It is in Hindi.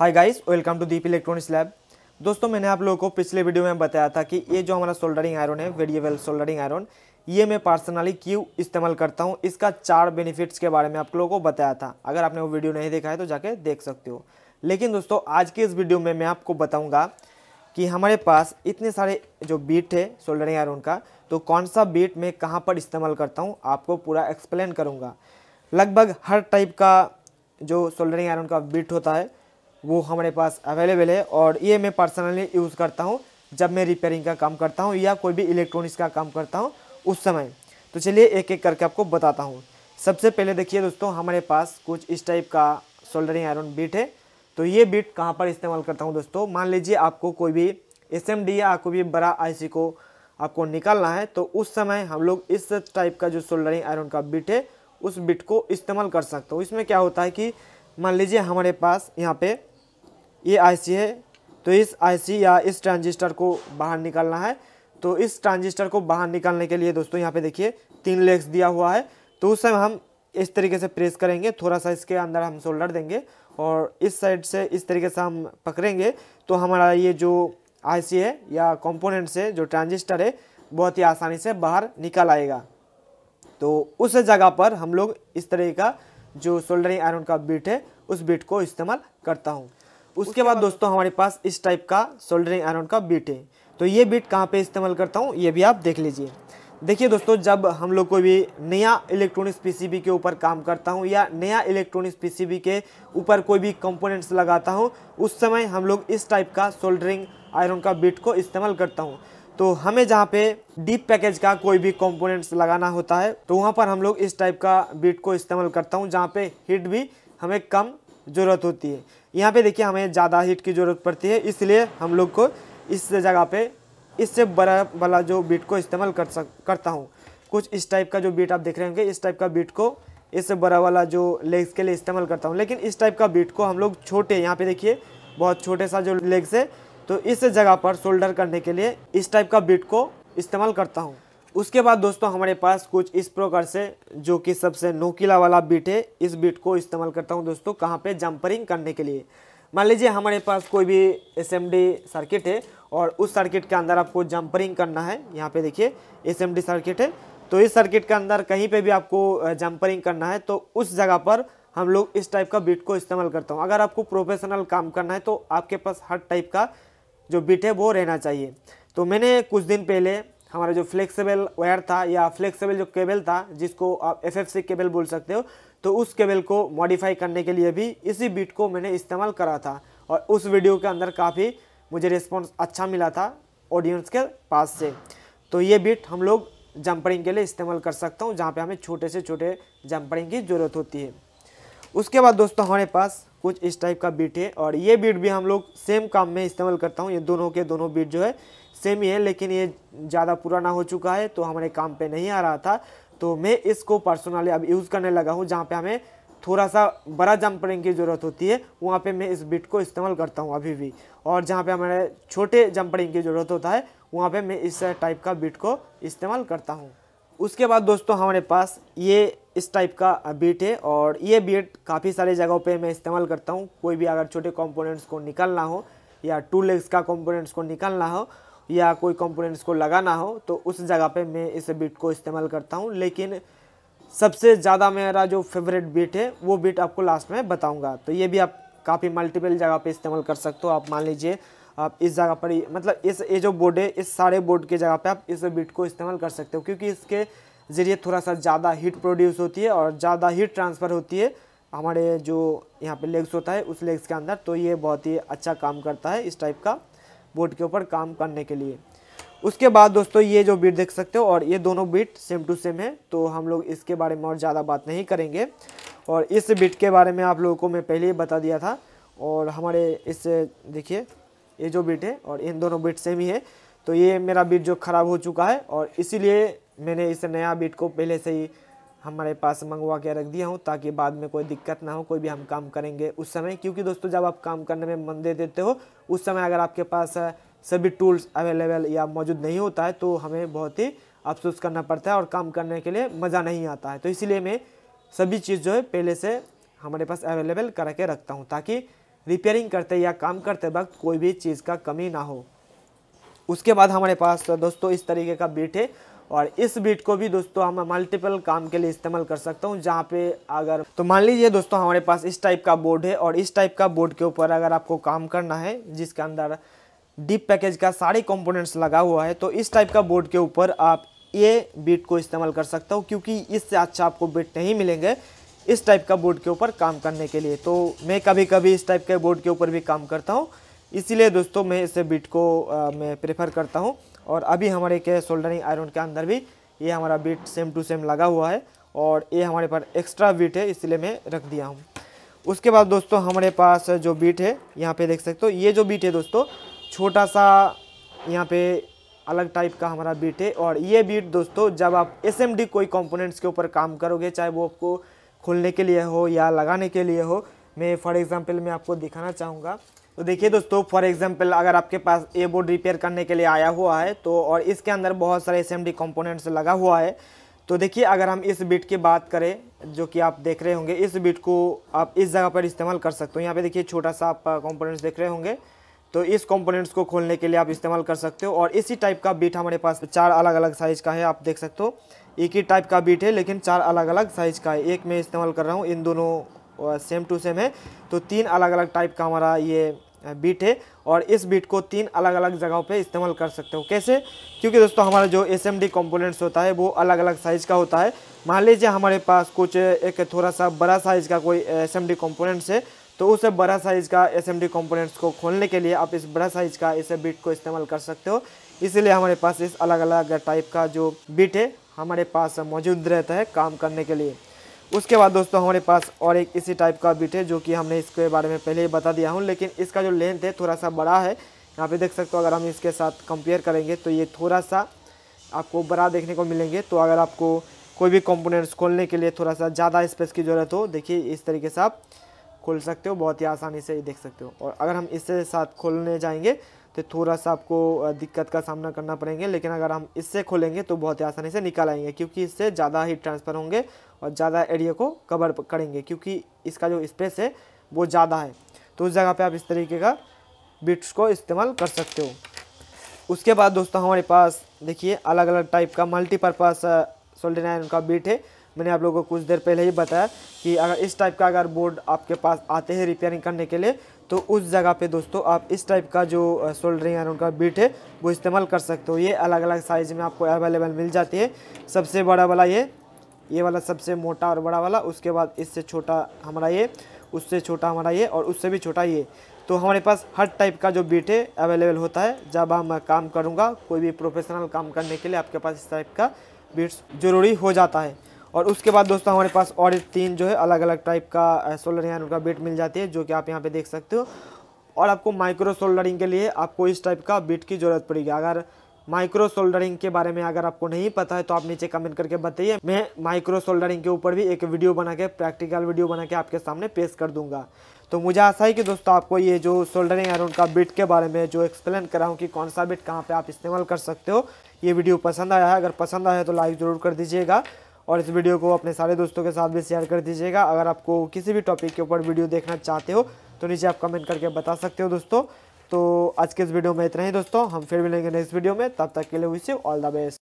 hi guys welcome to Deep electronics lab दोस्तों मैंने आप लोगों को पिछले वीडियो में बताया था कि ये जो हमारा सोल्डरिंग आयरन है वेरिएबल सोल्डरिंग आयरन ये मैं पर्सनली क्यों इस्तेमाल करता हूँ इसका चार बेनिफिट्स के बारे में आप लोगों को बताया था अगर आपने वो वीडियो नहीं देखा है तो जाके देख सकते हो लेकिन दोस्तों आज के इस वीडियो में मैं आपको बताऊँगा कि हमारे पास इतने सारे जो बीट है सोल्डरिंग आयरन का तो कौन सा बीट मैं कहाँ पर इस्तेमाल करता हूँ आपको पूरा एक्सप्लेन करूँगा लगभग हर टाइप का जो सोल्डरिंग आयरन का बीट होता है वो हमारे पास अवेलेबल है और ये मैं पर्सनली यूज़ करता हूँ जब मैं रिपेयरिंग का काम करता हूँ या कोई भी इलेक्ट्रॉनिक्स का काम करता हूँ उस समय तो चलिए एक एक करके आपको बताता हूँ सबसे पहले देखिए दोस्तों हमारे पास कुछ इस टाइप का सोल्डरिंग आयरन बीट है तो ये बीट कहाँ पर इस्तेमाल करता हूँ दोस्तों मान लीजिए आपको कोई भी एस या कोई भी बड़ा आई को आपको निकालना है तो उस समय हम लोग इस टाइप का जो सोल्डरिंग आयरन का बिट है उस बिट को इस्तेमाल कर सकते हो इसमें क्या होता है कि मान लीजिए हमारे पास यहाँ पे ये आईसी है तो इस आईसी या इस ट्रांजिस्टर को बाहर निकालना है तो इस ट्रांजिस्टर को बाहर निकालने के लिए दोस्तों यहाँ पे देखिए तीन लेग्स दिया हुआ है तो उस समय हम इस तरीके से प्रेस करेंगे थोड़ा सा इसके अंदर हम शोल्डर देंगे और इस साइड से इस तरीके से हम पकड़ेंगे तो हमारा ये जो आई है या कॉम्पोनेंट्स है जो ट्रांजिस्टर है बहुत ही आसानी से बाहर निकल आएगा तो उस जगह पर हम लोग इस तरह का जो सोल्डरिंग आयरन का बीट है उस बीट को इस्तेमाल करता हूँ उसके बाद दोस्तों हमारे पास इस टाइप का सोल्डरिंग आयरन का बीट है तो ये बीट कहाँ पे इस्तेमाल करता हूँ ये भी आप देख लीजिए देखिए दोस्तों जब हम लोग कोई भी नया इलेक्ट्रॉनिक्स पीसीबी के ऊपर काम करता हूँ या नया इलेक्ट्रॉनिक्स पीसीबी के ऊपर कोई भी कंपोनेंट्स लगाता हूँ उस समय हम लोग इस टाइप का सोल्डरिंग आयरन का बीट को इस्तेमाल करता हूँ तो हमें जहाँ पे डीप पैकेज का कोई भी कंपोनेंट्स लगाना होता है तो वहाँ पर हम लोग इस टाइप का बीट को इस्तेमाल करता हूँ जहाँ पे हीट भी हमें कम ज़रूरत होती है यहाँ पे देखिए हमें ज़्यादा हीट की ज़रूरत पड़ती है इसलिए हम लोग को इस जगह पे इससे बड़ा वाला जो बीट को इस्तेमाल कर सक करता हूँ कुछ इस टाइप का जो बीट आप देख रहे होंगे इस टाइप का बीट को इससे बड़ा वाला जो लेग्स के लिए इस्तेमाल करता हूँ लेकिन इस टाइप का बीट को हम लोग छोटे यहाँ पर देखिए बहुत छोटे सा जो लेग्स है तो इस जगह पर शोल्डर करने के लिए इस टाइप का बीट को इस्तेमाल करता हूँ उसके बाद दोस्तों हमारे पास कुछ इस प्रकार से जो कि सबसे नोकीला वाला बीट है इस बीट को इस्तेमाल करता हूँ दोस्तों कहाँ पे जंपरिंग करने के लिए मान लीजिए हमारे पास कोई भी एस सर्किट है और उस सर्किट के अंदर आपको जंपरिंग करना है यहाँ पे देखिए एस सर्किट है तो इस सर्किट के अंदर कहीं पे भी आपको जंपरिंग करना है तो उस जगह पर हम लोग इस टाइप का बीट को इस्तेमाल करता हूँ अगर आपको प्रोफेशनल काम करना है तो आपके पास हर टाइप का जो बीट है वो रहना चाहिए तो मैंने कुछ दिन पहले हमारा जो फ्लेक्सिबल वायर था या फ्लेक्सिबल जो केबल था जिसको आप एफ एफ सी केबल बोल सकते हो तो उस केबल को मॉडिफाई करने के लिए भी इसी बीट को मैंने इस्तेमाल करा था और उस वीडियो के अंदर काफ़ी मुझे रिस्पॉन्स अच्छा मिला था ऑडियंस के पास से तो ये बीट हम लोग जंपरिंग के लिए इस्तेमाल कर सकता हूँ जहाँ पे हमें छोटे से छोटे जंपरिंग की ज़रूरत होती है उसके बाद दोस्तों हमारे पास कुछ इस टाइप का बीट है और ये बीट भी हम लोग सेम काम में इस्तेमाल करता हूँ ये दोनों के दोनों बीट जो है सेम ही है लेकिन ये ज़्यादा पुराना हो चुका है तो हमारे काम पे नहीं आ रहा था तो मैं इसको पर्सनली अब यूज़ करने लगा हूँ जहाँ पे हमें थोड़ा सा बड़ा जंपरिंग की ज़रूरत होती है वहाँ पे मैं इस बिट को इस्तेमाल करता हूँ अभी भी और जहाँ पे हमारे छोटे जंपरिंग की ज़रूरत होता है वहाँ पर मैं इस टाइप का बिट को इस्तेमाल करता हूँ उसके बाद दोस्तों हमारे पास ये इस टाइप का बीट है और ये बीट काफ़ी सारी जगहों पे मैं इस्तेमाल करता हूँ कोई भी अगर छोटे कंपोनेंट्स को निकालना हो या टू लेग्स का कंपोनेंट्स को निकालना हो या कोई कंपोनेंट्स को लगाना हो तो उस जगह पे मैं इस बीट को इस्तेमाल करता हूँ लेकिन सबसे ज़्यादा मेरा जो फेवरेट बीट है वो बीट आपको लास्ट में बताऊँगा तो ये भी आप काफ़ी मल्टीपल जगह पे इस्तेमाल कर सकते हो आप मान लीजिए आप इस जगह पर मतलब इस ये जो बोर्ड है इस सारे बोर्ड के जगह पर आप इस बीट को इस्तेमाल कर सकते हो क्योंकि इसके ज़रिए थोड़ा सा ज़्यादा हीट प्रोड्यूस होती है और ज़्यादा हीट ट्रांसफ़र होती है हमारे जो यहाँ पे लेग्स होता है उस लेग्स के अंदर तो ये बहुत ही अच्छा काम करता है इस टाइप का बोर्ड के ऊपर काम करने के लिए उसके बाद दोस्तों ये जो बीट देख सकते हो और ये दोनों बीट सेम टू सेम है तो हम लोग इसके बारे में और ज़्यादा बात नहीं करेंगे और इस बीट के बारे में आप लोगों को मैं पहले ही बता दिया था और हमारे इस देखिए ये जो बीट है और इन दोनों बीट सेम ही है तो ये मेरा बीट जो ख़राब हो चुका है और इसीलिए मैंने इस नया बीट को पहले से ही हमारे पास मंगवा के रख दिया हूँ ताकि बाद में कोई दिक्कत ना हो कोई भी हम काम करेंगे उस समय क्योंकि दोस्तों जब आप काम करने में मन दे देते हो उस समय अगर आपके पास सभी टूल्स अवेलेबल या मौजूद नहीं होता है तो हमें बहुत ही अफसोस करना पड़ता है और काम करने के लिए मज़ा नहीं आता है तो इसलिए मैं सभी चीज़ जो है पहले से हमारे पास अवेलेबल करके रखता हूँ ताकि रिपेयरिंग करते या काम करते वक्त कोई भी चीज़ का कमी ना हो उसके बाद हमारे पास दोस्तों इस तरीके का बीट है और इस बीट को भी दोस्तों हम मल्टीपल काम के लिए इस्तेमाल कर सकता हूँ जहाँ पे अगर तो मान लीजिए दोस्तों हमारे पास इस टाइप का बोर्ड है और इस टाइप का बोर्ड के ऊपर अगर आपको काम करना है जिसके अंदर डीप पैकेज का सारे कंपोनेंट्स लगा हुआ है तो इस टाइप का बोर्ड के ऊपर आप ये बीट को इस्तेमाल कर सकता हूँ क्योंकि इससे अच्छा आपको बीट नहीं मिलेंगे इस टाइप का बोर्ड के ऊपर काम करने के लिए तो मैं कभी कभी इस टाइप के बोर्ड के ऊपर भी काम करता हूँ इसीलिए दोस्तों मैं इस बीट को आ, मैं प्रेफर करता हूँ और अभी हमारे के सोल्डरिंग आयरन के अंदर भी ये हमारा बीट सेम टू सेम लगा हुआ है और ये हमारे पास एक्स्ट्रा बीट है इसलिए मैं रख दिया हूँ उसके बाद दोस्तों हमारे पास जो बीट है यहाँ पे देख सकते हो ये जो बीट है दोस्तों छोटा सा यहाँ पे अलग टाइप का हमारा बीट है और ये बीट दोस्तों जब आप एस कोई कंपोनेंट्स के ऊपर काम करोगे चाहे वो आपको खोलने के लिए हो या लगाने के लिए हो मैं फॉर एग्ज़ाम्पल मैं आपको दिखाना चाहूँगा तो देखिए दोस्तों फॉर एग्जांपल अगर आपके पास ए बोर्ड रिपेयर करने के लिए आया हुआ है तो और इसके अंदर बहुत सारे एस एम कंपोनेंट्स लगा हुआ है तो देखिए अगर हम इस बिट की बात करें जो कि आप देख रहे होंगे इस बिट को आप इस जगह पर इस्तेमाल कर सकते हो यहाँ पे देखिए छोटा सा आप कॉम्पोनेंट्स देख रहे होंगे तो इस कॉम्पोनेंट्स को खोलने के लिए आप इस्तेमाल कर सकते हो और इसी टाइप का बीट हमारे पास चार अलग अलग साइज़ का है आप देख सकते हो एक ही टाइप का बीट है लेकिन चार अलग अलग साइज़ का है एक मैं इस्तेमाल कर रहा हूँ इन दोनों सेम टू सेम है तो तीन अलग अलग टाइप का हमारा ये बीट है और इस बीट को तीन अलग अलग जगहों पे इस्तेमाल कर सकते हो कैसे क्योंकि दोस्तों हमारा जो एस एम कंपोनेंट्स होता है वो अलग अलग साइज़ का होता है मान लीजिए हमारे पास कुछ एक थोड़ा सा बड़ा साइज़ का कोई एस एम कंपोनेंट्स है तो उस बड़ा साइज़ का एस एम कंपोनेंट्स को खोलने के लिए आप इस बड़ा साइज़ का इस बीट को इस्तेमाल कर सकते हो इसलिए हमारे पास इस अलग अलग टाइप का जो बीट है हमारे पास मौजूद रहता है काम करने के लिए उसके बाद दोस्तों हमारे पास और एक इसी टाइप का बिट है जो कि हमने इसके बारे में पहले ही बता दिया हूँ लेकिन इसका जो लेंथ है थोड़ा सा बड़ा है यहाँ पे देख सकते हो अगर हम इसके साथ कंपेयर करेंगे तो ये थोड़ा सा आपको बड़ा देखने को मिलेंगे तो अगर आपको कोई भी कंपोनेंट्स खोलने के लिए थोड़ा सा ज़्यादा स्पेस की ज़रूरत हो देखिए इस तरीके से आप खोल सकते हो बहुत ही आसानी से देख सकते हो और अगर हम इसके साथ खोलने जाएंगे तो थोड़ा सा आपको दिक्कत का सामना करना पड़ेंगे लेकिन अगर हम इससे खोलेंगे तो बहुत ही आसानी से निकाल आएंगे क्योंकि इससे ज़्यादा हीट ट्रांसफ़र होंगे और ज़्यादा एरिया को कवर करेंगे क्योंकि इसका जो स्पेस है वो ज़्यादा है तो उस जगह पर आप इस तरीके का बिट्स को इस्तेमाल कर सकते हो उसके बाद दोस्तों हमारे पास देखिए अलग अलग टाइप का मल्टीपर्पज़ सोल्डर आयरन का बीट है मैंने आप लोगों को कुछ देर पहले ही बताया कि अगर इस टाइप का अगर बोर्ड आपके पास आते हैं रिपेयरिंग करने के लिए तो उस जगह पे दोस्तों आप इस टाइप का जो शोल्डरिंग है उनका बीट है वो इस्तेमाल कर सकते हो ये अलग अलग साइज़ में आपको अवेलेबल मिल जाती है सबसे बड़ा वाला ये ये वाला सबसे मोटा और बड़ा वाला उसके बाद इससे छोटा हमारा ये उससे छोटा हमारा ये और उससे भी छोटा ये तो हमारे पास हर टाइप का जो बीट है अवेलेबल होता है जब हम काम करूँगा कोई भी प्रोफेशनल काम करने के लिए आपके पास इस टाइप का बीट्स ज़रूरी हो जाता है और उसके बाद दोस्तों हमारे पास और तीन जो है अलग अलग टाइप का सोलर यहाँ उनका बेट मिल जाती है जो कि आप यहाँ पे देख सकते हो और आपको माइक्रो सोल्डरिंग के लिए आपको इस टाइप का बिट की ज़रूरत पड़ेगी अगर माइक्रो सोल्डरिंग के बारे में अगर आपको नहीं पता है तो आप नीचे कमेंट करके बताइए मैं माइक्रो सोल्डरिंग के ऊपर भी एक वीडियो बना के प्रैक्टिकल वीडियो बना के आपके सामने पेश कर दूंगा तो मुझे आशा है कि दोस्तों आपको ये जो सोल्डरिंग है उनका बिट के बारे में जो एक्सप्लेन कर रहा हूँ कि कौन सा बिट कहाँ पर आप इस्तेमाल कर सकते हो ये वीडियो पसंद आया है अगर पसंद आया तो लाइक ज़रूर कर दीजिएगा और इस वीडियो को अपने सारे दोस्तों के साथ भी शेयर कर दीजिएगा अगर आपको किसी भी टॉपिक के ऊपर वीडियो देखना चाहते हो तो नीचे आप कमेंट करके बता सकते हो दोस्तों तो आज के इस वीडियो में इतना ही दोस्तों हम फिर मिलेंगे नेक्स्ट वीडियो में तब तक के लिए wish you all the best